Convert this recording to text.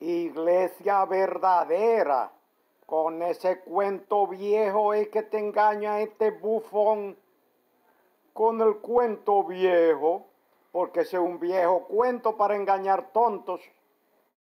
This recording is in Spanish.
iglesia verdadera, con ese cuento viejo es que te engaña este bufón con el cuento viejo, porque ese es un viejo cuento para engañar tontos.